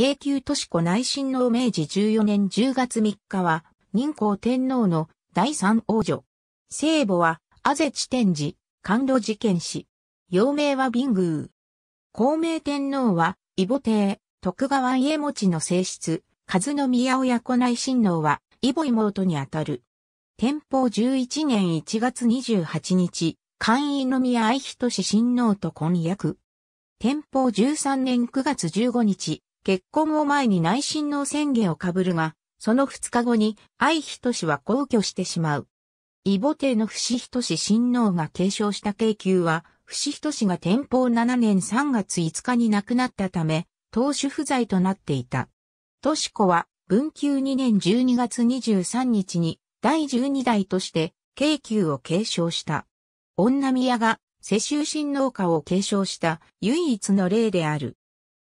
京急都市湖内親王明治14年10月3日は、任皇天皇の第三王女。聖母は、阿ぜ地天寺、甘露事件士。幼名は貧宮。グ孔明天皇は、異母帝、徳川家持ちの正室、和宮親子内親王は、異母妹にあたる。天保11年1月28日、官位宮愛人親王と婚約。天保13年9月15日、結婚を前に内親王宣言をかぶるが、その2日後に愛人氏は皇居してしまう。異母帝の伏人氏親王が継承した京急は、伏人氏が天保7年3月5日に亡くなったため、当主不在となっていた。都市子は、文久2年12月23日に、第12代として、京急を継承した。女宮が、世襲親王家を継承した唯一の例である。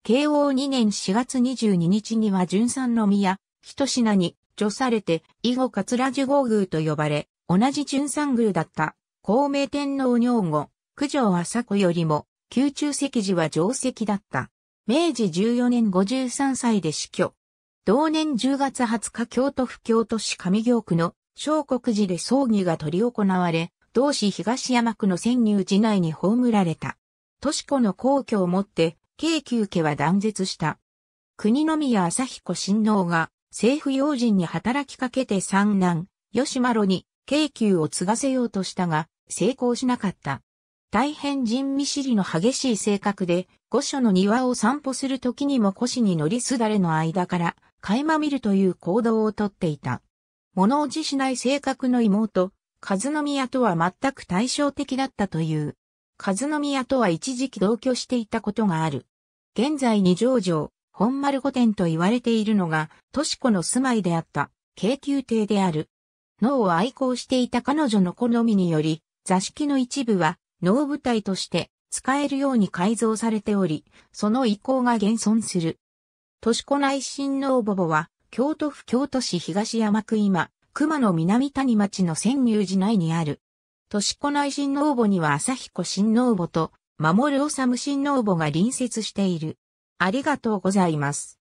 慶応2年4月22日には純三宮、一品に、除されて、以後桂寿豪宮と呼ばれ、同じ純三宮だった、孔明天皇女後、九条朝子よりも、宮中石寺は定石だった。明治14年53歳で死去。同年10月20日京都府京都市上京区の小国寺で葬儀が取り行われ、同市東山区の潜入寺内に葬られた。都市子の皇居をもって京急家は断絶した。国宮朝彦親王が政府要人に働きかけて三男、吉丸に京急を継がせようとしたが、成功しなかった。大変人見知りの激しい性格で、御所の庭を散歩する時にも腰に乗りすだれの間から、垣間見るという行動をとっていた。物おじしない性格の妹、和宮とは全く対照的だったという。和宮とは一時期同居していたことがある。現在二条城、本丸御殿と言われているのが、都市子の住まいであった、京急亭である。能を愛好していた彼女の好みにより、座敷の一部は、能舞台として使えるように改造されており、その意向が現存する。都市子内親王母母は、京都府京都市東山区今、熊野南谷町の仙入寺内にある、都市湖内新農母には朝彦新農母と、守る治新農母が隣接している。ありがとうございます。